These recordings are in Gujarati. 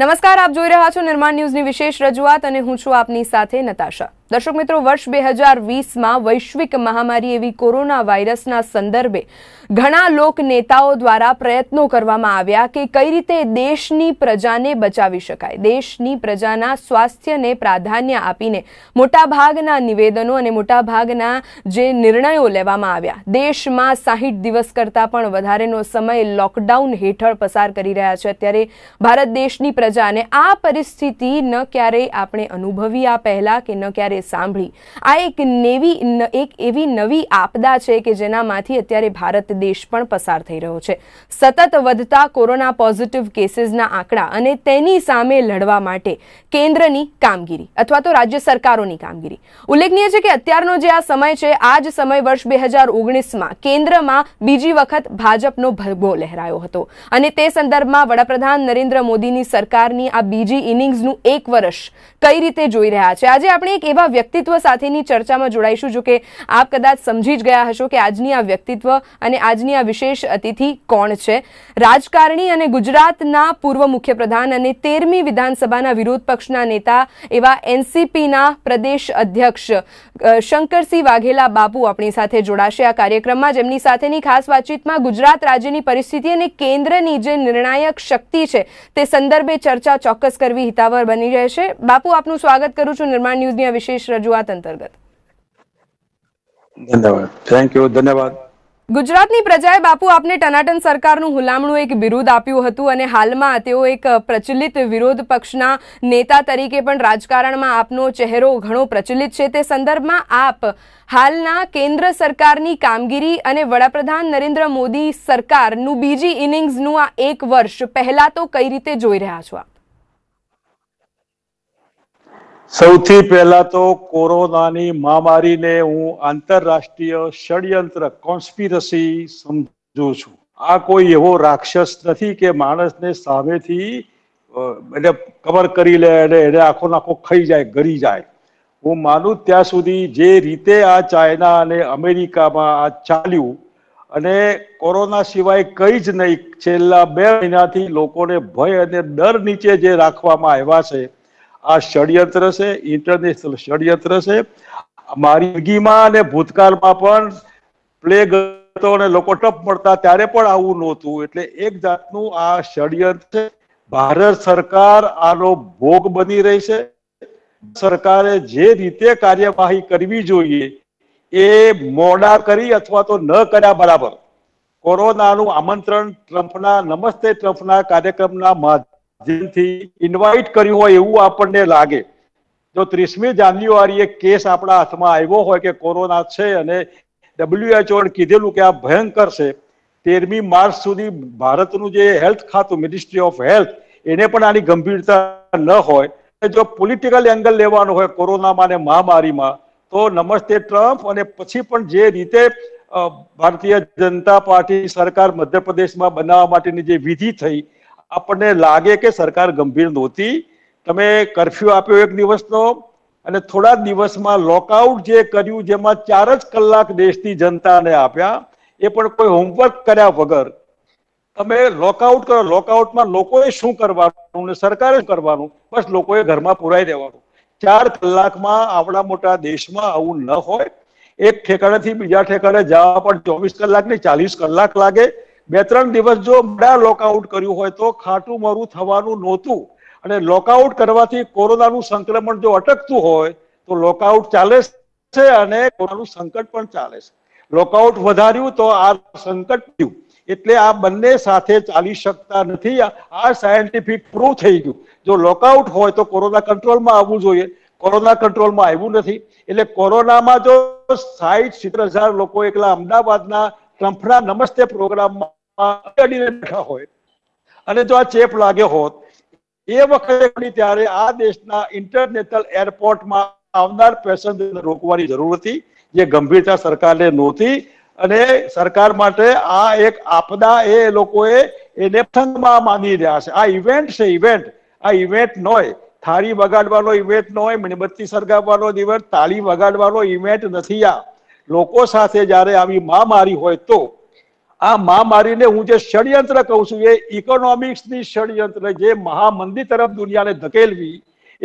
નમસ્કાર આપ જોઈ રહ્યા છો નિર્માણ ન્યૂઝની વિશેષ રજૂઆત અને હું છું આપની સાથે નતાશા દર્શક મિત્રો વર્ષ બે હજાર વીસમાં વૈશ્વિક મહામારી એવી કોરોના વાયરસના સંદર્ભે ઘણા લોક નેતાઓ દ્વારા પ્રયત્નો કરવામાં આવ્યા કે કઈ રીતે દેશની પ્રજાને બચાવી શકાય દેશની પ્રજાના સ્વાસ્થ્યને પ્રાધાન્ય આપીને મોટાભાગના નિવેદનો અને મોટાભાગના જે નિર્ણયો લેવામાં આવ્યા દેશમાં સાહીઠ દિવસ કરતાં પણ વધારેનો સમય લોકડાઉન હેઠળ પસાર કરી રહ્યા છે અત્યારે ભારત દેશની પ્રજાને આ પરિસ્થિતિ ન ક્યારેય આપણે અનુભવી આ પહેલાં કે ન ક્યારેય તે સાંભળી આ એક નેવી એક એવી નવી આપદા છે કે જેનામાંથી અત્યારે ભારત દેશ પણ પસાર થઈ રહ્યો છે સતત વધતા કોરોના પોઝિટિવ કેસીસના આંકડા અને તેની સામે લડવા માટે કેન્દ્રની કામગીરી અથવા તો રાજ્ય સરકારોની કામગીરી ઉલ્લેખનીય છે કે અત્યારનો જે આ સમય છે આ જ સમય વર્ષ બે હજાર ઓગણીસમાં કેન્દ્રમાં બીજી વખત ભાજપનો ભગવો લહેરાયો હતો અને તે સંદર્ભમાં વડાપ્રધાન નરેન્દ્ર મોદીની સરકારની આ બીજી ઇનિંગ્સનું એક વર્ષ કઈ રીતે જોઈ રહ્યા છે આજે આપણે એક એવા વ્યક્તિત્વ સાથેની ચર્ચામાં જોડાઈશું જો કે આપ કદાચ સમજી જ ગયા હશો કે આજની આ વ્યક્તિત્વ અને આજની આ વિશેષ અતિથિ કોણ છે રાજકારણી અને ગુજરાતના પૂર્વ મુખ્યપ્રધાન અને તેરમી વિધાનસભાના વિરોધ પક્ષના નેતા એવા એનસીપીના પ્રદેશ અધ્યક્ષ શંકરસિંહ વાઘેલા બાપુ આપણી સાથે જોડાશે આ કાર્યક્રમમાં જેમની સાથેની ખાસ વાતચીતમાં ગુજરાત રાજ્યની પરિસ્થિતિ અને કેન્દ્રની જે નિર્ણાયક શક્તિ છે તે સંદર્ભે ચર્ચા ચોક્કસ કરવી હિતાવર બની રહેશે બાપુ આપનું સ્વાગત કરું છું નિર્માણ ન્યૂઝની આ વિશેષ વિશેષ રજૂઆત અંતર્ગત ધન્યવાદ થેન્ક યુ ધન્યવાદ ગુજરાતની પ્રજાએ બાપુ આપને ટનાટન સરકારનું હુલામણું એક બિરુદ આપ્યું હતું અને હાલમાં તેઓ એક પ્રચલિત વિરોધ પક્ષના નેતા તરીકે પણ રાજકારણમાં આપનો ચહેરો ઘણો પ્રચલિત છે તે સંદર્ભમાં આપ હાલના કેન્દ્ર સરકારની કામગીરી અને વડાપ્રધાન નરેન્દ્ર મોદી સરકારનું બીજી ઇનિંગ્સનું આ એક વર્ષ પહેલા તો કઈ રીતે જોઈ રહ્યા છો આપ સૌથી પહેલા તો કોરોનાની મહામારીને હું આંતરરાષ્ટ્રીય ષડયંત્ર કોન્સ્પિરસી સમજુ છું આ કોઈ એવો રાક્ષસ નથી કે માણસને સામેથી એને કવર કરી લે અને એને આખો નાખો ખાઈ જાય ગરી જાય હું માનું ત્યાં સુધી જે રીતે આ ચાઇના અને અમેરિકામાં આ ચાલ્યું અને કોરોના સિવાય કંઈ જ નહીં છેલ્લા બે મહિનાથી લોકોને ભય અને ડર નીચે જે રાખવામાં આવ્યા છે આ ષડયંત્ર છે ઇન્ટરનેશનલ ષડયંત્ર છે મારી અને ભૂતકાળમાં પણ પ્લેગ અને લોકો ટપ મળતા ત્યારે પણ આવું નહોતું એટલે એક જાતનું આ ષડયંત્ર છે ભારત સરકાર આનો ભોગ બની રહી છે સરકારે જે રીતે કાર્યવાહી કરવી જોઈએ એ મોડા કરી અથવા તો ન કર્યા બરાબર કોરોનાનું આમંત્રણ ટ્રમ્પના નમસ્તે ટ્રમ્પના કાર્યક્રમના માધ્યમથી ઇન્વાઇટ કર્યું હોય એવું આપણને લાગે જો ત્રીસમી જાન્યુઆરીએ કેસ આપણા હાથમાં આવ્યો હોય કે કોરોના છે અને ડબલ્યુએચઓએ કીધેલું કે આ ભયંકર છે તેરમી માર્ચ સુધી ભારતનું જે હેલ્થ ખાતું મિનિસ્ટ્રી ઓફ હેલ્થ એને પણ આની ગંભીરતા ન હોય જો પોલિટિકલ એંગલ લેવાનો હોય કોરોનામાં અને મહામારીમાં તો નમસ્તે ટ્રમ્પ અને પછી પણ જે રીતે ભારતીય જનતા પાર્ટી સરકાર મધ્યપ્રદેશમાં બનાવવા માટેની જે વિધિ થઈ આપણને લાગે કે સરકાર ગંભીર નહોતી તમે કરફ્યુ આપ્યો એક દિવસનો અને થોડા દિવસમાં લોકઆઉટ જે કર્યું જેમાં ચાર જ કલાક દેશની જનતાને આપ્યા એ પણ કોઈ હોમવર્ક કર્યા વગર તમે લોકઆઉટ કરો લોકઆઉટમાં લોકોએ શું કરવાનું ને સરકારે શું કરવાનું બસ લોકોએ ઘરમાં પુરાઈ દેવાનું ચાર કલાકમાં આવડા મોટા દેશમાં આવું ન હોય એક ઠેકાણેથી બીજા ઠેકાણે જવા પણ ચોવીસ કલાક ને ચાલીસ કલાક લાગે બે ત્રણ દિવસ જો મોડા લોકઆઉટ કર્યું હોય તો ખાટું મરું થવાનું નહોતું અને લોકઆઉટ કરવાથી કોરોનાનું સંક્રમણ જો અટકતું હોય તો લોકઆઉટ ચાલે છે અને કોરોનાનું સંકટ પણ ચાલે છે લોકઆઉટ વધાર્યું તો આ સંકટ થયું એટલે આ બંને સાથે ચાલી શકતા નથી આ સાયન્ટિફિક પ્રૂવ થઈ ગયું જો લોકઆઉટ હોય તો કોરોના કંટ્રોલમાં આવવું જોઈએ કોરોના કંટ્રોલમાં આવ્યું નથી એટલે કોરોનામાં જો સાઠ સિત્તેર હજાર લોકો એકલા અમદાવાદના ટ્રમ્પના નમસ્તે પ્રોગ્રામમાં અડીને બેઠા હોય અને જો આ ચેપ લાગ્યો હોત એ વખતે ત્યારે આ દેશના ઇન્ટરનેશનલ એરપોર્ટમાં આવનાર પેસેન્જર રોકવાની જરૂર હતી જે ગંભીરતા સરકારને નહોતી અને સરકાર માટે આ એક આપદા એ લોકોએ એને પ્રસંગમાં માની રહ્યા છે આ ઇવેન્ટ છે ઇવેન્ટ આ ઇવેન્ટ ન હોય થાળી વગાડવાનો ઇવેન્ટ ન હોય મીણબત્તી સળગાવવાનો દિવસ તાળી વગાડવાનો ઇવેન્ટ નથી આ લોકો સાથે જ્યારે આવી મહામારી હોય તો આ મહામારીને હું જે ષડયંત્ર કહું છું એ ઇકોનોમિક્સની ષડયંત્ર જે મહામંદી તરફ દુનિયાને ધકેલવી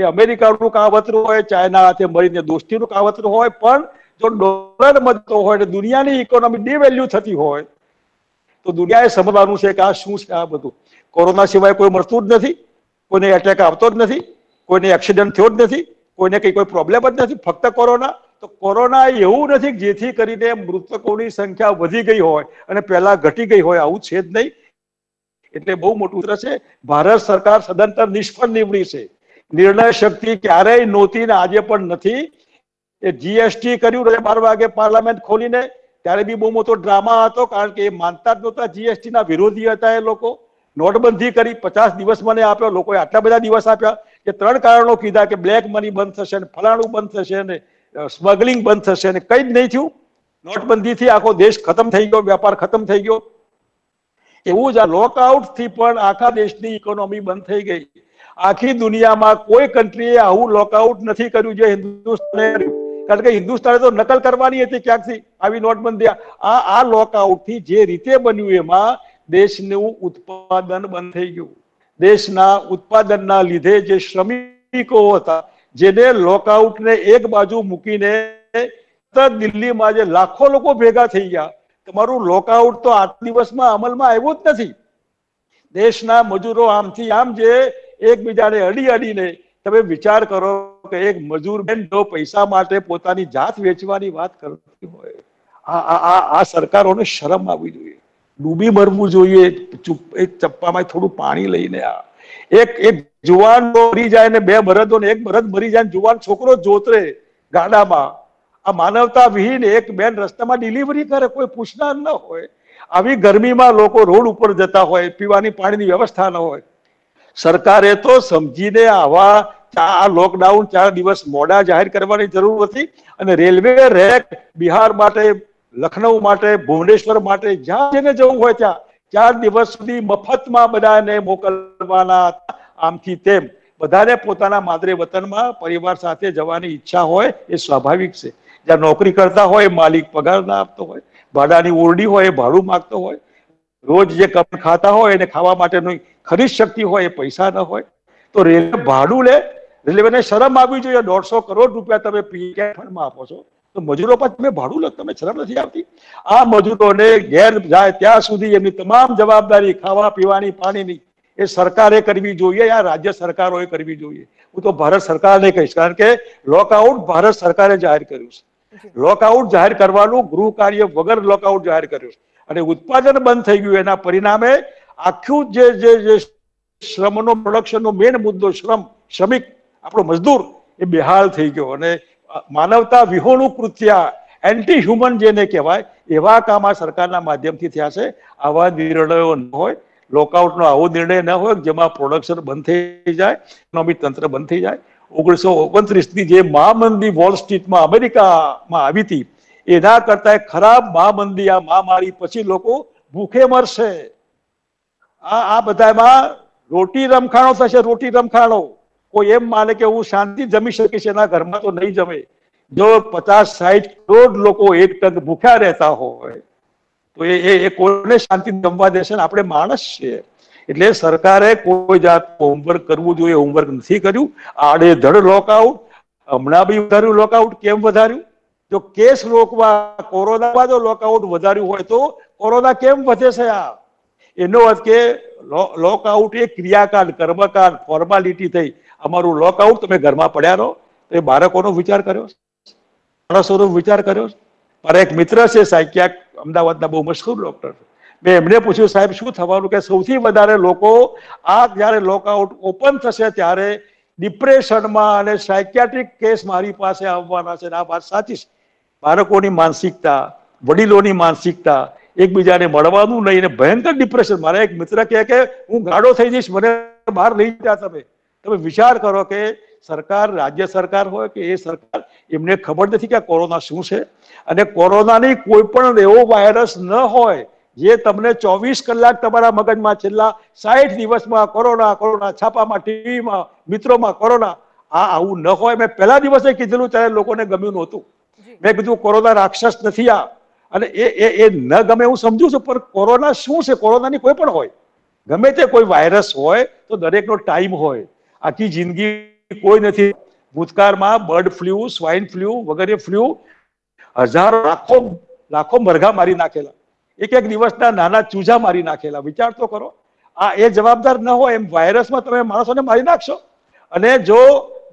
એ અમેરિકાનું કાવતરું હોય ચાઇના હાથે મળીને દોસ્તીનું કાવતરું હોય પણ જો ડોલર મળતો હોય ને દુનિયાની ઇકોનોમી ડિવેલ્યુ થતી હોય તો દુનિયાએ સમજવાનું છે કે આ શું છે આ બધું કોરોના સિવાય કોઈ મળતું જ નથી કોઈને એટેક આવતો જ નથી કોઈને એક્સિડન્ટ થયો જ નથી કોઈને કંઈ કોઈ પ્રોબ્લેમ જ નથી ફક્ત કોરોના તો કોરોના એવું નથી જેથી કરીને મૃતકોની સંખ્યા વધી ગઈ હોય અને પહેલા ઘટી ગઈ હોય આવું છે જ નહીં એટલે બહુ મોટું ઉતર છે ભારત સરકાર સદંતર નિષ્ફળ નીવડી છે નિર્ણય શક્તિ ક્યારેય નહોતી ને આજે પણ નથી એ જીએસટી કર્યું રહે બાર વાગે પાર્લામેન્ટ ખોલીને ત્યારે બી બહુ મોટો ડ્રામા હતો કારણ કે એ માનતા જ નહોતા જીએસટી ના વિરોધી હતા એ લોકો નોટબંધી કરી પચાસ દિવસ મને આપ્યો લોકોએ આટલા બધા દિવસ આપ્યા કે ત્રણ કારણો કીધા કે બ્લેક મની બંધ થશે ને ફલાણું બંધ થશે ને સ્મગલિંગ બંધ થશે અને કંઈ જ નહીં થયું નોટબંધીથી આખો દેશ ખતમ થઈ ગયો વેપાર ખતમ થઈ ગયો એવું જ આ લોકઆઉટથી પણ આખા દેશની ઇકોનોમી બંધ થઈ ગઈ આખી દુનિયામાં કોઈ કન્ટ્રીએ આવું લોકઆઉટ નથી કર્યું જે હિન્દુસ્તાને કારણ કે હિન્દુસ્તાને તો નકલ કરવાની હતી ક્યાંકથી આવી નોટબંધી આ આ થી જે રીતે બન્યું એમાં દેશનું ઉત્પાદન બંધ થઈ ગયું દેશના ઉત્પાદનના લીધે જે શ્રમિકો હતા જેને ને એક બાજુ મૂકીને દિલ્હીમાં જે લાખો લોકો ભેગા થઈ ગયા તમારું લોકઆઉટ તો આઠ દિવસમાં અમલમાં આવ્યું જ નથી દેશના મજૂરો આમથી આમ જે એકબીજાને અડી અડીને તમે વિચાર કરો કે એક મજૂર બેન જો પૈસા માટે પોતાની જાત વેચવાની વાત કરતી હોય આ આ સરકારોને શરમ આવવી જોઈએ ડૂબી મરવું જોઈએ ચપ્પામાં થોડું પાણી લઈને આ એક એક જુવાન મરી જાય ને બે બરદો ને એક બરદ મરી જાય જુવાન છોકરો જોતરે ગાડામાં આ માનવતા વિહીન એક બેન રસ્તામાં ડિલિવરી કરે કોઈ પૂછનાર ન હોય આવી ગરમીમાં લોકો રોડ ઉપર જતા હોય પીવાની પાણીની વ્યવસ્થા ન હોય સરકારે તો સમજીને આવા આ લોકડાઉન ચાર દિવસ મોડા જાહેર કરવાની જરૂર હતી અને રેલવે રેક બિહાર માટે લખનઉ માટે ભુવનેશ્વર માટે જ્યાં જેને જવું હોય ત્યાં ચાર દિવસ મફતમાં બધાને મોકલવાના આમથી તેમ બધાને પોતાના માદરે વતનમાં પરિવાર સાથે જવાની ઈચ્છા હોય એ સ્વાભાવિક છે જ્યાં નોકરી કરતા હોય માલિક પગાર ના આપતો હોય ભાડાની ઓરડી હોય એ ભાડું માગતો હોય રોજ જે કમ ખાતા હોય એને ખાવા માટેની ખરીદ શક્તિ હોય એ પૈસા ન હોય તો રેલવે ભાડું લે રેલવેને શરમ આવવી જોઈએ દોઢસો કરોડ રૂપિયા તમે પીએમ ફંડમાં આપો છો તો મજૂરો પર તમે ભાડું લો તમને શરમ નથી આવતી આ મજૂરોને ઘેર જાય ત્યાં સુધી એમની તમામ જવાબદારી ખાવા પીવાની પાણીની એ સરકારે કરવી જોઈએ આ રાજ્ય સરકારોએ કરવી જોઈએ હું તો ભારત સરકારને કહીશ કારણ કે લોકઆઉટ ભારત સરકારે જાહેર કર્યું છે લોકઆઉટ જાહેર કરવાનું ગૃહ કાર્ય વગર લોકઆઉટ જાહેર કર્યું અને ઉત્પાદન બંધ થઈ ગયું એના પરિણામે આખું જે જે શ્રમનો પ્રોડક્શનનો મેઇન મુદ્દો શ્રમ શ્રમિક આપણો મજદૂર એ બેહાલ થઈ ગયો અને માનવતા વિહોણું કૃત્ય એન્ટી હ્યુમન જેને કહેવાય એવા કામ આ સરકારના માધ્યમથી થયા છે આવા નિર્ણયો ન હોય લોકઆઉટનો આવો નિર્ણય ન હોય જેમાં પ્રોડક્શન બંધ થઈ જાય ઇકોનોમિક તંત્ર બંધ થઈ જાય ઓગણીસો ઓગણત્રીસની જે મહામંદી વોલ સ્ટ્રીટમાં અમેરિકામાં આવી હતી એના કરતા ખરાબ મહામંદી આ મહામારી પછી લોકો ભૂખે મરશે આ આ બધામાં રોટી રમખાણો થશે રોટી રમખાણો કોઈ એમ માને કે હું શાંતિ જમી શકીશ એના ઘરમાં તો નહીં જમે જો પચાસ સાહીઠ કરોડ લોકો એક ટંક ભૂખ્યા રહેતા હોય તો એ એ કોને શાંતિ જમવા દેશે ને આપણે માણસ છીએ એટલે સરકારે કોઈ જાત હોમવર્ક કરવું જોઈએ હોમવર્ક નથી કર્યું આડેધડ લોકઆઉટ હમણાં બી વધાર્યું લોકઆઉટ કેમ વધાર્યું જો કેસ રોકવા કોરોના જો લોકઆઉટ વધાર્યું હોય તો કોરોના કેમ વધે છે આ એનો અર્થ કે લોકઆઉટ એ ક્રિયાકાંડ કર્મકાંડ ફોર્માલિટી થઈ અમારું લોકઆઉટ તમે ઘરમાં પડ્યા રહો તો એ બાળકોનો વિચાર કર્યો માણસોનો વિચાર કર્યો મારા એક મિત્ર છે સાયકિયાક અમદાવાદના બહુ મશહૂર ડૉક્ટર મેં એમને પૂછ્યું સાહેબ શું થવાનું કે સૌથી વધારે લોકો આ જ્યારે લોકઆઉટ ઓપન થશે ત્યારે ડિપ્રેશનમાં અને સાયકિયાટ્રિક કેસ મારી પાસે આવવાના છે આ વાત સાચી છે બાળકોની માનસિકતા વડીલોની માનસિકતા એકબીજાને મળવાનું નહીં ભયંકર ડિપ્રેશન મારા એક મિત્ર કહે કે હું ગાડો થઈ જઈશ મને બહાર લઈ જતા તમે તમે વિચાર કરો કે સરકાર રાજ્ય સરકાર હોય કે એ સરકાર એમને ખબર નથી કે કોરોના શું છે અને કોરોનાની કોઈ પણ એવો વાયરસ ન હોય જે તમને ચોવીસ કલાક તમારા મગજમાં છેલ્લા સાઠ દિવસમાં કોરોના કોરોના છાપામાં ટીવીમાં મિત્રોમાં કોરોના આ આવું ન હોય મેં પહેલા દિવસે કીધેલું ત્યારે લોકોને ગમ્યું નહોતું મેં કીધું કોરોના રાક્ષસ નથી આ અને એ એ એ ન ગમે હું સમજુ છું પણ કોરોના શું છે કોરોનાની કોઈ પણ હોય ગમે તે કોઈ વાયરસ હોય તો દરેકનો ટાઈમ હોય આખી જિંદગી કોઈ નથી ભૂતકાળમાં બર્ડ ફ્લુ સ્વાઇન ફ્લુ વગેરે ફ્લુ હજારો લાખો લાખો મરઘા મારી નાખેલા એક એક દિવસના નાના ચૂજા મારી નાખેલા વિચાર તો કરો આ એ જવાબદાર ન હોય એમ વાયરસમાં તમે માણસોને મારી નાખશો અને જો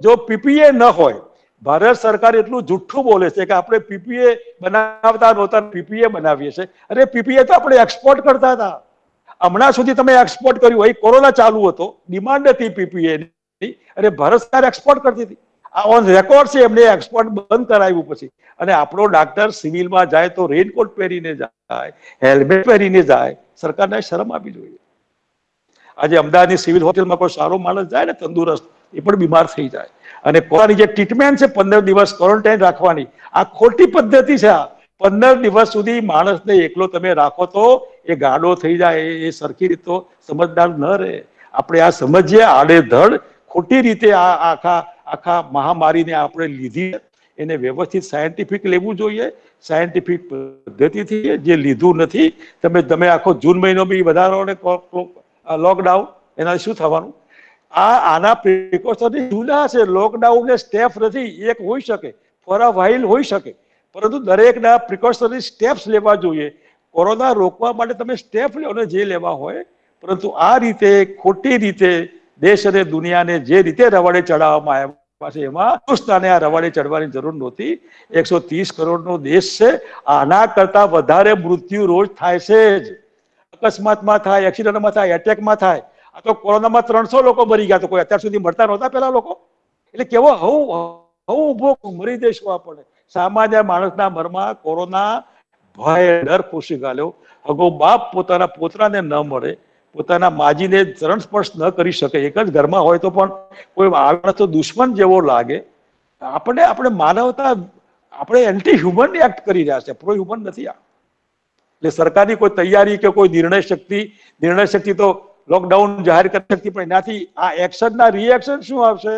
જો પીપીએ ન હોય ભારત સરકાર એટલું જુઠ્ઠું બોલે છે કે આપણે પીપીએ બનાવતા નહોતા પીપીએ બનાવીએ છીએ અરે પીપીએ તો આપણે એક્સપોર્ટ કરતા હતા હમણાં સુધી તમે એક્સપોર્ટ કર્યું હોય કોરોના ચાલુ હતો ડિમાન્ડ હતી પીપીએની હતી અને ભારત સરકાર એક્સપોર્ટ કરતી હતી આ ઓન રેકોર્ડ છે એમને એક્સપોર્ટ બંધ કરાવ્યું પછી અને આપણો ડાક્ટર સિવિલમાં જાય તો રેનકોટ પહેરીને જાય હેલ્મેટ પહેરીને જાય સરકારને શરમ આપવી જોઈએ આજે અમદાવાદની સિવિલ હોટેલમાં કોઈ સારો માણસ જાય ને તંદુરસ્ત એ પણ બીમાર થઈ જાય અને કોરોનાની જે ટ્રીટમેન્ટ છે પંદર દિવસ ક્વોરન્ટાઇન રાખવાની આ ખોટી પદ્ધતિ છે આ પંદર દિવસ સુધી માણસને એકલો તમે રાખો તો એ ગાડો થઈ જાય એ સરખી રીતો સમજદાર ન રહે આપણે આ સમજીએ આડેધડ ખોટી રીતે આ આખા આખા મહામારીને આપણે લીધી એને વ્યવસ્થિત સાયન્ટિફિક લેવું જોઈએ સાયન્ટિફિક પદ્ધતિથી જે લીધું નથી તમે તમે આખો જૂન મહિનો બી વધારો લોકડાઉન એના શું થવાનું આ આના પ્રિકોશન જુદા છે લોકડાઉન ને સ્ટેપ નથી એક હોઈ શકે ફોર અ વાઇલ હોઈ શકે પરંતુ દરેકના પ્રિકોશનરી સ્ટેપ્સ લેવા જોઈએ કોરોના રોકવા માટે તમે સ્ટેપ લો જે લેવા હોય પરંતુ આ રીતે ખોટી રીતે દેશ અને દુનિયાને જે રીતે રવાડે ચડાવવામાં આવ્યા છે એમાં હિન્દુસ્તાને આ રવાડે ચડવાની જરૂર નહોતી એકસો ત્રીસ કરોડનો દેશ છે આના કરતા વધારે મૃત્યુ રોજ થાય છે જ અકસ્માતમાં થાય એક્સિડન્ટમાં થાય એટેકમાં થાય આ તો કોરોનામાં ત્રણસો લોકો મરી ગયા તો કોઈ અત્યાર સુધી મરતા નહોતા પેલા લોકો એટલે કેવો હવું હવું ઉભો મરી દેશું આપણને સામાન્ય માણસના મનમાં કોરોના ભય ડર પૂછી ગાલ્યો અગો બાપ પોતાના પોતરાને ન મળે પોતાના માજીને ચરણ સ્પર્શ ન કરી શકે એક જ ઘરમાં હોય તો પણ કોઈ આગળ તો દુશ્મન જેવો લાગે આપણે આપણે માનવતા આપણે એન્ટી હ્યુમન એક્ટ કરી રહ્યા છે પ્રો હ્યુમન નથી આ એટલે સરકારની કોઈ તૈયારી કે કોઈ નિર્ણય શક્તિ નિર્ણય શક્તિ તો લોકડાઉન જાહેર કરી શકતી પણ એનાથી આ એક્શનના રિએક્શન શું આવશે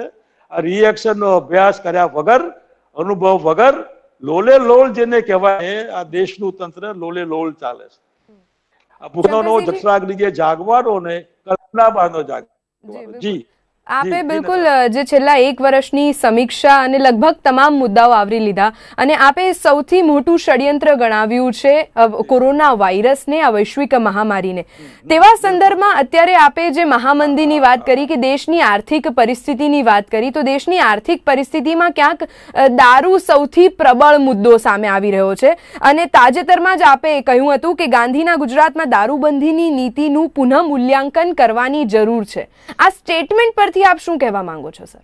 આ રિએક્શનનો અભ્યાસ કર્યા વગર અનુભવ વગર લોલે લોલ જેને કહેવાય આ દેશનું તંત્ર લોલે લોલ ચાલે છે પુરાણો જઠરાગ્નિ જે જાગવાનો ને કલ્પના બાંધો જાગ જી આપે બિલકુલ જે છેલ્લા એક વર્ષની સમીક્ષા અને લગભગ તમામ મુદ્દાઓ આવરી લીધા અને આપે સૌથી મોટું ષડયંત્ર ગણાવ્યું છે કોરોના વાયરસને આ વૈશ્વિક મહામારીને તેવા સંદર્ભમાં અત્યારે આપે જે મહામંદીની વાત કરી કે દેશની આર્થિક પરિસ્થિતિની વાત કરી તો દેશની આર્થિક પરિસ્થિતિમાં ક્યાંક દારૂ સૌથી પ્રબળ મુદ્દો સામે આવી રહ્યો છે અને તાજેતરમાં જ આપે કહ્યું હતું કે ગાંધીના ગુજરાતમાં દારૂબંધીની નીતિનું પુનઃ મૂલ્યાંકન કરવાની જરૂર છે આ સ્ટેટમેન્ટ પર પરથી આપ શું કહેવા માંગો છો સર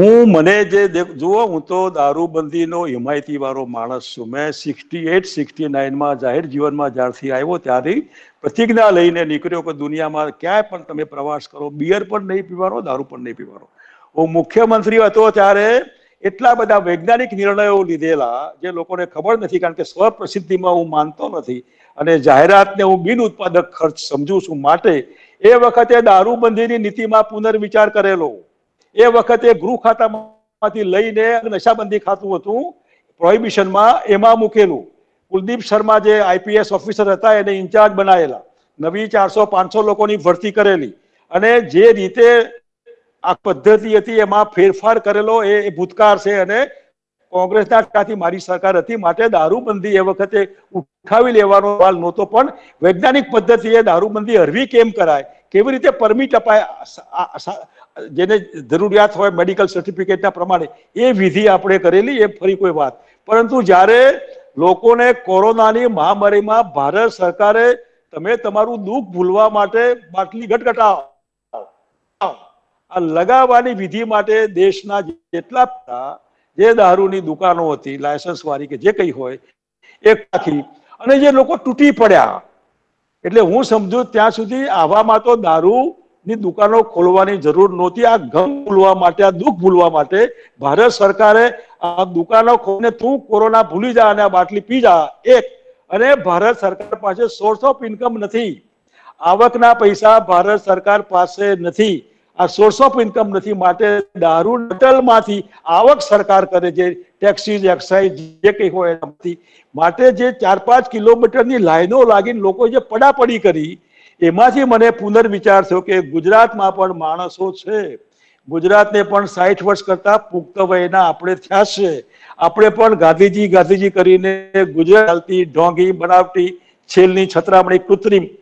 હું મને જે જુઓ હું તો દારૂબંધીનો હિમાયતી વાળો માણસ છું મેં સિક્સટી એટ સિક્સટી નાઇનમાં જાહેર જીવનમાં જ્યારથી આવ્યો ત્યારથી પ્રતિજ્ઞા લઈને નીકળ્યો કે દુનિયામાં ક્યાંય પણ તમે પ્રવાસ કરો બિયર પણ નહીં પીવાનો દારૂ પણ નહીં પીવાનો હું મુખ્યમંત્રી હતો ત્યારે એટલા બધા વૈજ્ઞાનિક નિર્ણયો લીધેલા જે લોકોને ખબર નથી કારણ કે સ્વપ્રસિદ્ધિમાં હું માનતો નથી અને જાહેરાતને હું બિન ઉત્પાદક ખર્ચ સમજુ છું માટે એ વખતે દારૂબંધીની નીતિમાં પુનર્વિચાર કરેલો એ વખતે ગૃહ ખાતામાંથી લઈને નશાબંધી ખાતું હતું પ્રોહિબિશનમાં એમાં મૂકેલું કુલદીપ શર્મા જે આઈપીએસ ઓફિસર હતા એને ઇન્ચાર્જ બનાવેલા નવી ચારસો પાંચસો લોકોની ભરતી કરેલી અને જે રીતે આ પદ્ધતિ હતી એમાં ફેરફાર કરેલો એ ભૂતકાળ છે અને કોંગ્રેસના ટાંકાથી મારી સરકાર હતી માટે દારૂબંધી એ વખતે ઉઠાવી લેવાનો સવાલ નહોતો પણ વૈજ્ઞાનિક પદ્ધતિએ દારૂબંધી હરવી કેમ કરાય કેવી રીતે પરમિટ અપાય જેને જરૂરિયાત હોય મેડિકલ સર્ટિફિકેટના પ્રમાણે એ વિધિ આપણે કરેલી એ ફરી કોઈ વાત પરંતુ જ્યારે લોકોને કોરોનાની મહામારીમાં ભારત સરકારે તમે તમારું દુઃખ ભૂલવા માટે બાટલી ગટગટાવ આ લગાવવાની વિધિ માટે દેશના જેટલા જે દારૂની દુકાનો હતી લાયસન્સ વાળી કે જે કંઈ હોય એ આખી અને જે લોકો તૂટી પડ્યા એટલે હું સમજુ ત્યાં સુધી આવામાં તો દારૂ ની દુકાનો ખોલવાની જરૂર નહોતી આ ગમ ભૂલવા માટે આ દુઃખ ભૂલવા માટે ભારત સરકારે આ દુકાનો ખોલીને તું કોરોના ભૂલી જા અને આ બાટલી પી જા એક અને ભારત સરકાર પાસે સોર્સ ઓફ ઇન્કમ નથી આવકના પૈસા ભારત સરકાર પાસે નથી આ સોર્સ ઓફ ઇન્કમ નથી માટે દારૂ નટલમાંથી આવક સરકાર કરે છે ટેક્સી એક્સાઇઝ જે કંઈ હોય એમાંથી માટે જે ચાર પાંચ કિલોમીટરની લાઈનો લાગીને લોકો જે પડાપડી કરી એમાંથી મને પુનર્વિચાર થયો કે ગુજરાતમાં પણ માણસો છે ગુજરાતને પણ સાઠ વર્ષ કરતા પુખ્ત વયના આપણે થયા છે આપણે પણ ગાંધીજી ગાંધીજી કરીને ગુજરાત ચાલતી ઢોંગી બનાવટી છેલની છતરામણી કૃત્રિમ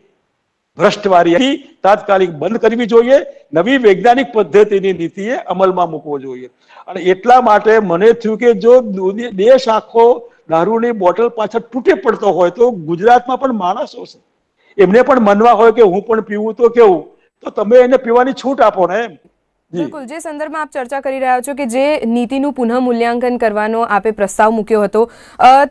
ભ્રષ્ટવારી તાત્કાલિક બંધ કરવી જોઈએ નવી વૈજ્ઞાનિક પદ્ધતિની નીતિએ અમલમાં મૂકવો જોઈએ અને એટલા માટે મને થયું કે જો દેશ આખો દારૂની બોટલ પાછળ તૂટી પડતો હોય તો ગુજરાતમાં પણ માણસો છે એમને પણ મનવા હોય કે હું પણ પીવું તો કેવું તો તમે એને પીવાની છૂટ આપો ને એમ બિલકુલ જે સંદર્ભમાં આપ ચર્ચા કરી રહ્યા છો કે જે નીતિનું પુનઃ મૂલ્યાંકન કરવાનો આપે પ્રસ્તાવ મૂક્યો હતો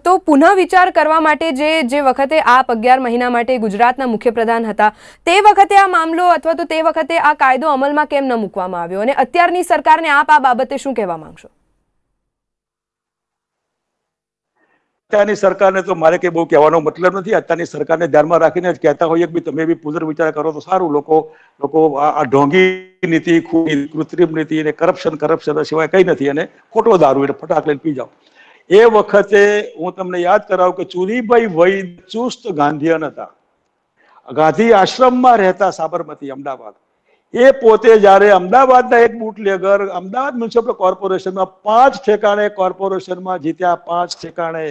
તો પુનઃ વિચાર કરવા માટે જે જે વખતે આપ અગિયાર મહિના માટે ગુજરાતના મુખ્યપ્રધાન હતા તે વખતે આ મામલો અથવા તો તે વખતે આ કાયદો અમલમાં કેમ ન મૂકવામાં આવ્યો અને અત્યારની સરકારને આપ આ બાબતે શું કહેવા માંગશો અત્યારની સરકારને તો મારે કંઈ બહુ કહેવાનો મતલબ નથી અત્યારની સરકારને ધ્યાનમાં રાખીને જ કહેતા હોઈએ કે તમે બી પુનર્વિચાર કરો તો સારું લોકો લોકો આ ઢોંગી નીતિ કૃત્રિમ નીતિ અને કરપ્શન કરપ્શન સિવાય કંઈ નથી અને ખોટો દારૂ એટલે ફટાક લઈને પી જાઓ એ વખતે હું તમને યાદ કરાવું કે ચુરીભાઈ વૈદ ચુસ્ત ગાંધીયન હતા ગાંધી આશ્રમમાં રહેતા સાબરમતી અમદાવાદ એ પોતે જ્યારે અમદાવાદના એક બુટલેગર અમદાવાદ મ્યુનિસિપલ કોર્પોરેશનમાં પાંચ ઠેકાણે કોર્પોરેશનમાં જીત્યા પાંચ ઠેકાણે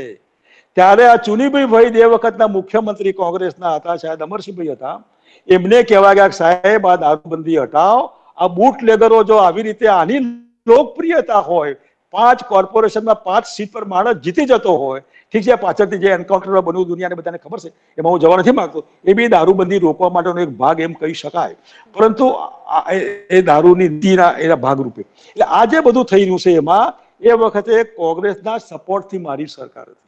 ત્યારે આ ચુનીભાઈ એ વખતના મુખ્યમંત્રી કોંગ્રેસના હતા શાયદ અમરસિંહભાઈ હતા એમને કહેવા ગયા સાહેબ આ દારૂબંધી હટાવો આ બુટ લેગરો જો આવી રીતે આની લોકપ્રિયતા હોય પાંચ કોર્પોરેશનમાં પાંચ સીટ પર માણસ જીતી જતો હોય ઠીક છે પાછળથી જે એન્કાઉન્ટર બનવું દુનિયાને બધાને ખબર છે એમાં હું જવા નથી માંગતો એ બી દારૂબંધી રોકવા માટેનો એક ભાગ એમ કહી શકાય પરંતુ એ દારૂની નીતિના એના ભાગરૂપે એટલે આ જે બધું થઈ રહ્યું છે એમાં એ વખતે કોંગ્રેસના સપોર્ટથી મારી સરકાર હતી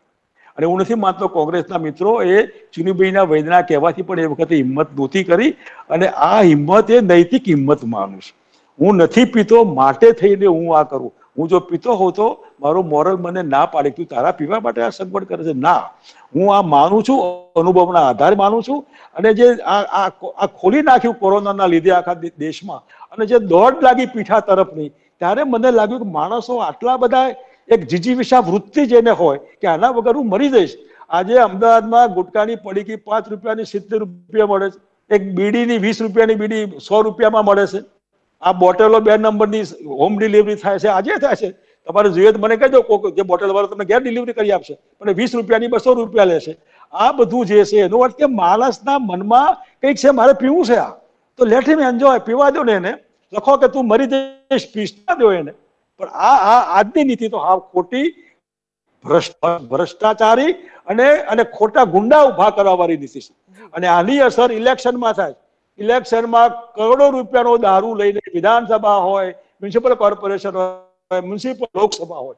અને હું નથી માનતો કોંગ્રેસના મિત્રો એ ચુનીભાઈના વૈદના કહેવાથી પણ એ વખતે હિંમત નહોતી કરી અને આ હિંમત એ નૈતિક હિંમત માનું છું હું નથી પીતો માટે થઈને હું આ કરું હું જો પીતો હોઉં તો મારું મોરલ મને ના પાડે તું તારા પીવા માટે આ સગવડ કરે છે ના હું આ માનું છું અનુભવના આધારે માનું છું અને જે આ આ ખોલી નાખ્યું કોરોનાના લીધે આખા દેશમાં અને જે દોડ લાગી પીઠા તરફની ત્યારે મને લાગ્યું કે માણસો આટલા બધા એક જીજીવિષા વૃત્તિ એને હોય કે આના વગર હું મરી જઈશ આજે અમદાવાદમાં ગુટકાની પડીકી પાંચ રૂપિયાની સિત્તેર રૂપિયા મળે છે એક બીડીની વીસ રૂપિયાની બીડી સો રૂપિયામાં મળે છે આ બોટલો બે નંબરની હોમ ડિલિવરી થાય છે આજે થાય છે તમારે જોઈએ તો મને કહેજો કોઈક જે બોટલ વાળો તમને ગેર ડિલિવરી કરી આપશે પણ વીસ રૂપિયાની બસો રૂપિયા લેશે આ બધું જે છે એનો અર્થ કે માણસના મનમાં કંઈક છે મારે પીવું છે આ તો લેટ હિમ એન્જોય પીવા દો ને એને લખો કે તું મરી જઈશ પીસતા દો એને પણ આ આજની નીતિ તો હા ખોટી ભ્રષ્ટાચારી અને અને ખોટા ગુંડા ઉભા કરવા વાળી નીતિ છે અને આની અસર ઇલેક્શનમાં થાય ઇલેક્શનમાં કરોડો રૂપિયાનો દારૂ લઈને વિધાનસભા હોય મ્યુનિસિપલ કોર્પોરેશન હોય મ્યુનિસિપલ લોકસભા હોય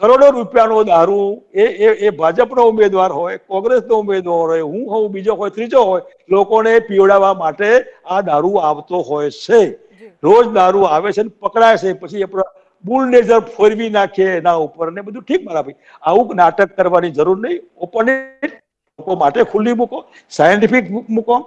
કરોડો રૂપિયાનો દારૂ એ એ એ ભાજપનો ઉમેદવાર હોય કોંગ્રેસનો ઉમેદવાર હોય હું હોઉં બીજો હોય ત્રીજો હોય લોકોને પીવડાવવા માટે આ દારૂ આવતો હોય છે રોજ દારૂ આવે છે પકડાય છે પછી એ બુલડેઝર ફોરવી નાખે એના ઉપર ને બધું ઠીક બરાબર આવું નાટક કરવાની જરૂર નહીં ઓપન લોકો માટે ખુલ્લી મૂકો સાયન્ટિફિક મૂકો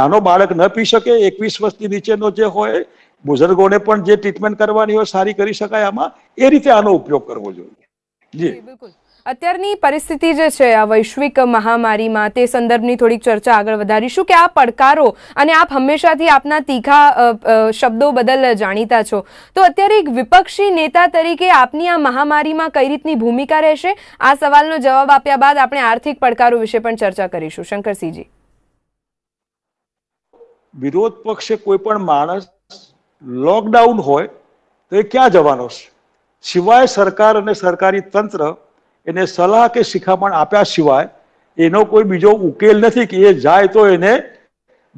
નાનો બાળક ન પી શકે એકવીસ વર્ષની નીચેનો જે હોય બુઝુર્ગોને પણ જે ટ્રીટમેન્ટ કરવાની હોય સારી કરી શકાય આમાં એ રીતે આનો ઉપયોગ કરવો જોઈએ જી બિલકુલ અત્યારની પરિસ્થિતિ જે છે આ વૈશ્વિક મહામારીમાં તે સંદર્ભની થોડીક ચર્ચા આગળ વધારીશું કે આ પડકારો અને આપ હંમેશાથી આપના તીખા શબ્દો બદલ જાણીતા છો તો અત્યારે એક વિપક્ષી નેતા તરીકે આપની આ મહામારીમાં કઈ રીતની ભૂમિકા રહેશે આ સવાલનો જવાબ આપ્યા બાદ આપણે આર્થિક પડકારો વિશે પણ ચર્ચા કરીશું શંકરસિંહજી વિરોધ પક્ષે કોઈ પણ માણસ લોકડાઉન હોય તો એ ક્યાં જવાનો છે સિવાય સરકાર અને સરકારી તંત્ર એને સલાહ કે શિખામણ આપ્યા સિવાય એનો કોઈ બીજો ઉકેલ નથી કે એ જાય તો એને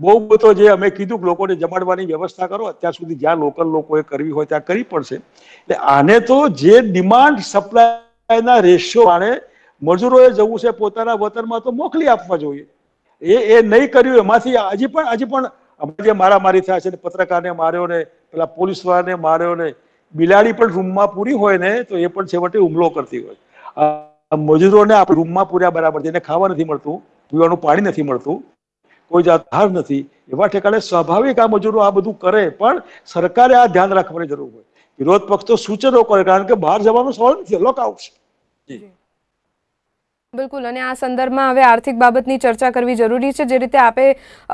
બહુ બધો જે અમે કીધું કે લોકોને જમાડવાની વ્યવસ્થા કરો અત્યાર સુધી જ્યાં લોકલ લોકોએ કરવી હોય ત્યાં કરી પડશે એટલે આને તો જે ડિમાન્ડ સપ્લાયના રેશિયો આને મજૂરોએ જવું છે પોતાના વતનમાં તો મોકલી આપવા જોઈએ એ એ નહીં કર્યું એમાંથી હજી પણ હજી પણ જે મારામારી થયા છે ને પત્રકારને માર્યો ને પેલા પોલીસવાળાને માર્યો ને બિલાડી પણ રૂમમાં પૂરી હોય ને તો એ પણ છેવટે હુમલો કરતી હોય મજૂરોને આપણે રૂમમાં પૂર્યા બરાબર જેને ખાવા નથી મળતું પીવાનું પાણી નથી મળતું કોઈ જાત હાર નથી એવા ઠેકાણે સ્વાભાવિક આ મજૂરો આ બધું કરે પણ સરકારે આ ધ્યાન રાખવાની જરૂર હોય વિરોધ પક્ષ તો સૂચનો કરે કારણ કે બહાર જવાનો સવાલ નથી લોકઆઉટ આવશે જી બિલકુલ અને આ સંદર્ભમાં હવે આર્થિક બાબતની ચર્ચા કરવી જરૂરી છે જે રીતે આપે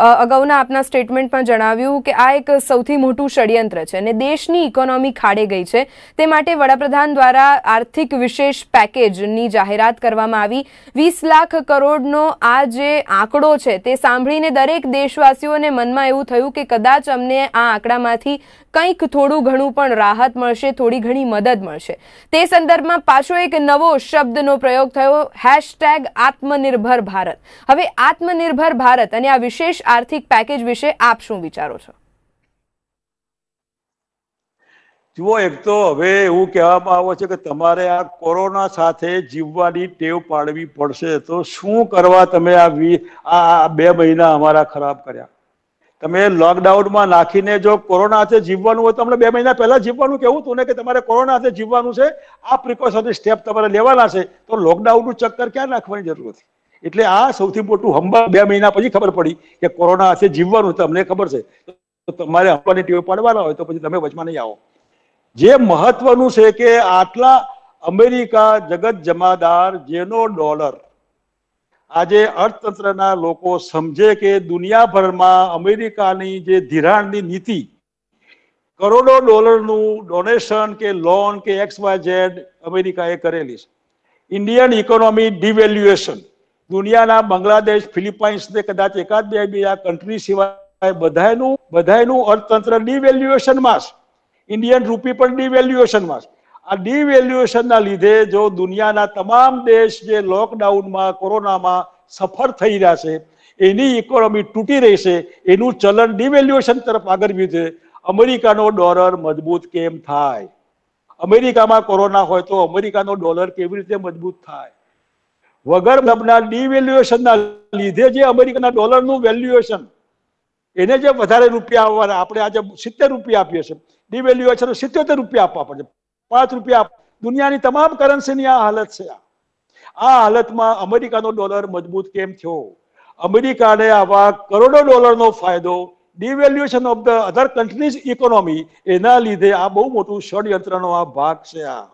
અગાઉના આપના સ્ટેટમેન્ટમાં જણાવ્યું કે આ એક સૌથી મોટું ષડયંત્ર છે અને દેશની ઇકોનોમી ખાડે ગઈ છે તે માટે વડાપ્રધાન દ્વારા આર્થિક વિશેષ પેકેજની જાહેરાત કરવામાં આવી વીસ લાખ કરોડનો આ જે આંકડો છે તે સાંભળીને દરેક દેશવાસીઓને મનમાં એવું થયું કે કદાચ અમને આ આંકડામાંથી કંઈક થોડું ઘણું પણ રાહત મળશે થોડી ઘણી મદદ મળશે તે સંદર્ભમાં પાછો એક નવો શબ્દનો પ્રયોગ થયો હેશ હેશટેગ આત્મનિર્ભર ભારત હવે આત્મનિર્ભર ભારત અને આ વિશેષ આર્થિક પેકેજ વિશે આપ શું વિચારો છો જુઓ એક તો હવે એવું કહેવામાં આવે છે કે તમારે આ કોરોના સાથે જીવવાની ટેવ પાડવી પડશે તો શું કરવા તમે આ બે મહિના અમારા ખરાબ કર્યા તમે લોકડાઉનમાં નાખીને જો કોરોના હાથે જીવવાનું હોય તો તમને બે મહિના પહેલા જીવવાનું કેવું હતું ને કે તમારે કોરોના હાથે જીવવાનું છે આ પ્રિકોશનરી સ્ટેપ તમારે લેવાના છે તો લોકડાઉનનું ચક્કર ક્યાં નાખવાની જરૂર હતી એટલે આ સૌથી મોટું હંબા બે મહિના પછી ખબર પડી કે કોરોના હશે જીવવાનું તમને ખબર છે તો તમારે હંબાની ટીવી પાડવાના હોય તો પછી તમે વચમાં નહીં આવો જે મહત્વનું છે કે આટલા અમેરિકા જગત જમાદાર જેનો ડોલર આજે અર્થતંત્રના લોકો સમજે કે દુનિયાભરમાં અમેરિકાની જે ધિરાણની નીતિ કરોડો ડોલરનું ડોનેશન કે લોન કે એક્સ વાય ઝેડ અમેરિકાએ કરેલી છે ઇન્ડિયન ઇકોનોમી ડિવેલ્યુએશન દુનિયાના બાંગ્લાદેશ ફિલિપાઇન્સ ને કદાચ એકાદ બે બીજા કન્ટ્રી સિવાય બધાનું બધાનું અર્થતંત્ર ડિવેલ્યુએશનમાં છે ઇન્ડિયન રૂપી પણ ડિવેલ્યુએશનમાં છે આ ડિવેલ્યુએશનના લીધે જો દુનિયાના તમામ દેશ જે લોકડાઉનમાં કોરોનામાં સફળ થઈ રહ્યા છે એની ઇકોનોમી તૂટી રહી છે એનું ચલણ ડિવેલ્યુએશન તરફ આગળ વધ્યું છે અમેરિકાનો ડોલર મજબૂત કેમ થાય અમેરિકામાં કોરોના હોય તો અમેરિકાનો ડોલર કેવી રીતે મજબૂત થાય વગર મતલબના ડિવેલ્યુએશનના લીધે જે અમેરિકાના ડોલરનું વેલ્યુએશન એને જે વધારે રૂપિયા આવવાના આપણે આજે સિત્તેર રૂપિયા આપીએ છીએ ડિવેલ્યુએશન સિત્યોતેર રૂપિયા આપવા પડશે પાંચ રૂપિયા દુનિયાની તમામ કરન્સીની આ હાલત છે આ હાલતમાં અમેરિકાનો ડોલર મજબૂત કેમ થયો અમેરિકાને આવા કરોડો ડોલરનો ફાયદો devaluation of the other countries economy એના લીધે આ બહુ મોટું ષડયંત્રનો આ ભાગ છે આ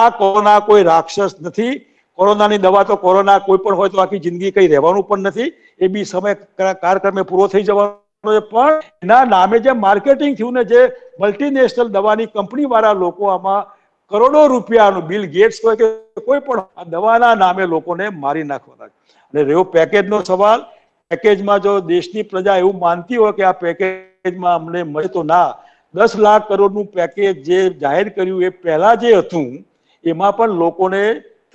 આ કોરોના કોઈ રાક્ષસ નથી કોરોનાની દવા તો કોરોના કોઈ પણ હોય તો આખી જિંદગી કઈ રહેવાનું પણ નથી એ બી સમય કાર્યક્રમે પૂરો થઈ જવાનો પણ એના નામે જે માર્કેટિંગ થયું ને જે મલ્ટીનેશનલ દવાની કંપની વાળા લોકો આમાં કરોડો રૂપિયાનું બિલ ગેટ્સ હોય કે કોઈ પણ દવાના નામે લોકોને મારી નાખવાના અને રહ્યો પેકેજનો સવાલ પેકેજમાં જો દેશની પ્રજા એવું માનતી હોય કે આ પેકેજમાં અમને મળે તો ના દસ લાખ કરોડનું પેકેજ જે જાહેર કર્યું એ પહેલા જે હતું એમાં પણ લોકોને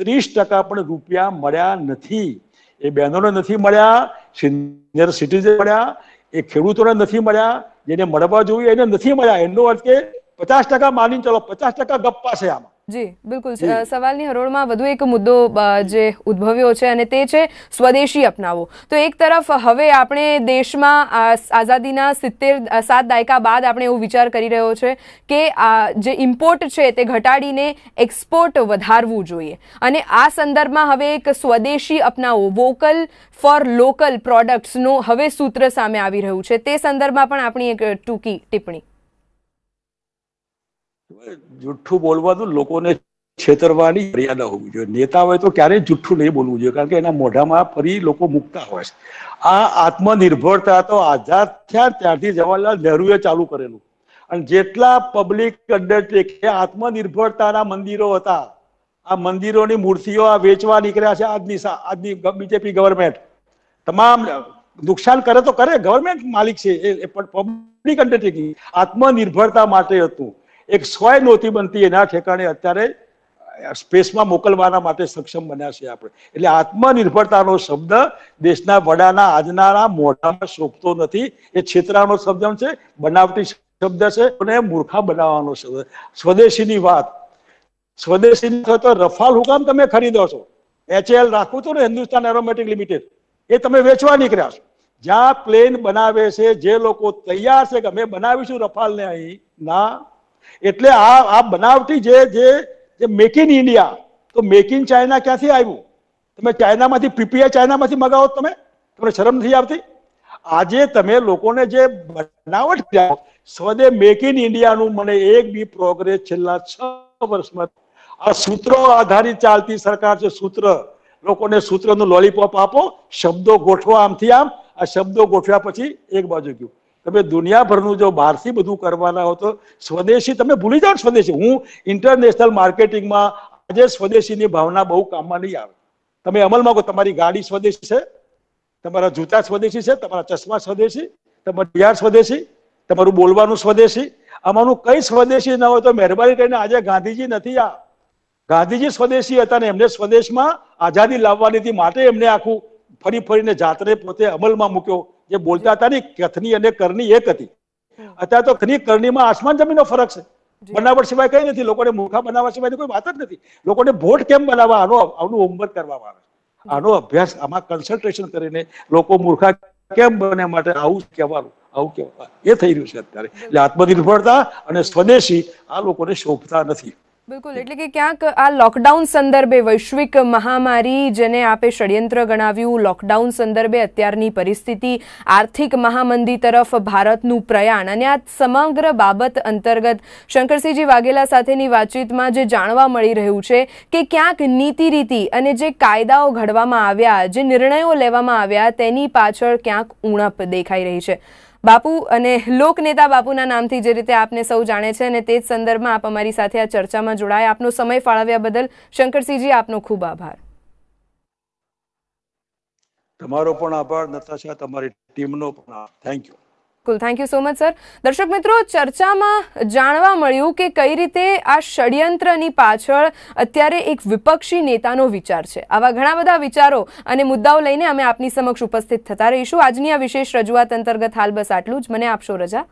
ત્રીસ ટકા પણ રૂપિયા મળ્યા નથી એ બહેનોને નથી મળ્યા સિનિયર સિટીઝન મળ્યા એ ખેડૂતોને નથી મળ્યા જેને મળવા જોઈએ એને નથી મળ્યા એનો અર્થ કે પચાસ ટકા માની ચલો પચાસ ટકા ગપ્પા છે આમાં જી બિલકુલ સવાલની હરોળમાં વધુ એક મુદ્દો જે ઉદ્ભવ્યો છે અને તે છે સ્વદેશી અપનાવો તો એક તરફ હવે આપણે દેશમાં આઝાદીના સિત્તેર સાત દાયકા બાદ આપણે એવો વિચાર કરી રહ્યો છે કે જે ઇમ્પોર્ટ છે તે ઘટાડીને એક્સપોર્ટ વધારવું જોઈએ અને આ સંદર્ભમાં હવે એક સ્વદેશી અપનાવો વોકલ ફોર લોકલ પ્રોડક્ટ્સનું હવે સૂત્ર સામે આવી રહ્યું છે તે સંદર્ભમાં પણ આપણી એક ટૂંકી ટિપ્પણી જુઠ્ઠું બોલવાનું લોકોને છેતરવાની મર્યાદા હોવી જોઈએ નેતા હોય તો ક્યારેય જુઠ્ઠું નહીં બોલવું જોઈએ કારણ કે એના મોઢામાં ફરી લોકો મૂકતા હોય છે આ આત્મનિર્ભરતા તો આઝાદ થયા ત્યારથી જવાહરલાલ નહેરુએ ચાલુ કરેલું અને જેટલા પબ્લિક અંડરટેકે આત્મનિર્ભરતાના મંદિરો હતા આ મંદિરોની મૂર્તિઓ આ વેચવા નીકળ્યા છે આજની આજની બીજેપી ગવર્મેન્ટ તમામ નુકસાન કરે તો કરે ગવર્મેન્ટ માલિક છે એ પણ પબ્લિક અંડરટેકિંગ આત્મનિર્ભરતા માટે હતું એક સોય નહોતી બનતી એના ઠેકાણે અત્યારે સ્પેસમાં મોકલવાના માટે સક્ષમ બન્યા છે આપણે એટલે આત્મનિર્ભરતાનો શબ્દ દેશના વડાના આજના મોઢામાં શોભતો નથી એ છેતરાનો શબ્દ છે બનાવટી શબ્દ છે અને મૂર્ખા બનાવવાનો શબ્દ સ્વદેશીની વાત સ્વદેશી તો રફાલ હુકામ તમે ખરીદો છો એચએલ રાખવું હતું ને હિન્દુસ્તાન એરોમેટિક લિમિટેડ એ તમે વેચવા નીકળ્યા છો જ્યાં પ્લેન બનાવે છે જે લોકો તૈયાર છે કે અમે બનાવીશું રફાલ ને અહીં ના એટલે આ આ બનાવટી જે જે જે મેક ઇન ઇન્ડિયા તો મેક ઇન ચાઇના ક્યાંથી આવ્યું તમે ચાઇનામાંથી પીપીઆઈ ચાઇનામાંથી મગાવો તમે તમને શરમ નથી આવતી આજે તમે લોકોને જે બનાવટ કર્યા સ્વદે મેક ઇન ઇન્ડિયાનું મને એક બી પ્રોગ્રેસ છેલ્લા છ વર્ષમાં આ સૂત્રો આધારિત ચાલતી સરકાર છે સૂત્ર લોકોને સૂત્રનું લોલીપોપ આપો શબ્દો ગોઠવા આમથી આમ આ શબ્દો ગોઠવ્યા પછી એક બાજુ ગયું તમે દુનિયાભરનું જો બહારથી બધું કરવાના હો તો સ્વદેશી તમે ભૂલી જાઓ સ્વદેશી હું ઇન્ટરનેશનલ માર્કેટિંગમાં આજે સ્વદેશીની ભાવના બહુ કામમાં નહીં આવે તમે અમલમાં કહો તમારી ગાડી સ્વદેશી છે તમારા જૂતા સ્વદેશી છે તમારા ચશ્મા સ્વદેશી તમારું બિહાર સ્વદેશી તમારું બોલવાનું સ્વદેશી આમાંનું કઈ સ્વદેશી ન હોય તો મહેરબાની કરીને આજે ગાંધીજી નથી આ ગાંધીજી સ્વદેશી હતા ને એમને સ્વદેશમાં આઝાદી લાવવાની હતી માટે એમને આખું ફરી ફરીને જાતને પોતે અમલમાં મૂક્યો જે બોલતા હતા ને કથની અને કરની એક હતી અત્યારે તો કની કરણીમાં આસમાન જમીનનો ફરક છે બનાવટ સિવાય કઈ નથી લોકોને મૂર્ખા બનાવવા સિવાય કોઈ વાત જ નથી લોકોને ભોટ કેમ બનાવવા આનો આનું હોમવર્ક કરવામાં આવે આનો અભ્યાસ આમાં કન્સન્ટ્રેશન કરીને લોકો મૂર્ખા કેમ બને માટે આવું કહેવાનું આવું કહેવાનું એ થઈ રહ્યું છે અત્યારે એટલે આત્મનિર્ભરતા અને સ્વદેશી આ લોકોને શોભતા નથી બિલકુલ એટલે કે ક્યાંક આ લોકડાઉન સંદર્ભે વૈશ્વિક મહામારી જેને આપે ષડયંત્ર ગણાવ્યું લોકડાઉન સંદર્ભે અત્યારની પરિસ્થિતિ આર્થિક મહામંદી તરફ ભારતનું પ્રયાણ અને આ સમગ્ર બાબત અંતર્ગત શંકરસિંહજી વાઘેલા સાથેની વાતચીતમાં જે જાણવા મળી રહ્યું છે કે ક્યાંક નીતિ રીતિ અને જે કાયદાઓ ઘડવામાં આવ્યા જે નિર્ણયો લેવામાં આવ્યા તેની પાછળ ક્યાંક ઉણપ દેખાઈ રહી છે બાપુ અને લોકનેતા બાપુના નામથી જે રીતે આપને સૌ જાણે છે અને તે જ સંદર્ભમાં આપ અમારી સાથે આ ચર્ચામાં જોડાયા આપનો સમય ફાળવ્યા બદલ શંકરસિંહજી આપનો ખૂબ આભાર તમારો પણ આભાર નતાશા તમારી ટીમનો પણ થેન્ક યુ બિલકુલ thank you so much sir દર્શક મિત્રો ચર્ચામાં જાણવા મળ્યું કે કઈ રીતે આ ષડયંત્રની પાછળ અત્યારે એક વિપક્ષી નેતાનો વિચાર છે આવા ઘણા બધા વિચારો અને મુદ્દાઓ લઈને અમે આપની સમક્ષ ઉપસ્થિત થતા રહીશું આજની આ વિશેષ રજૂઆત અંતર્ગત હાલ બસ આટલું જ મને આપશો રજા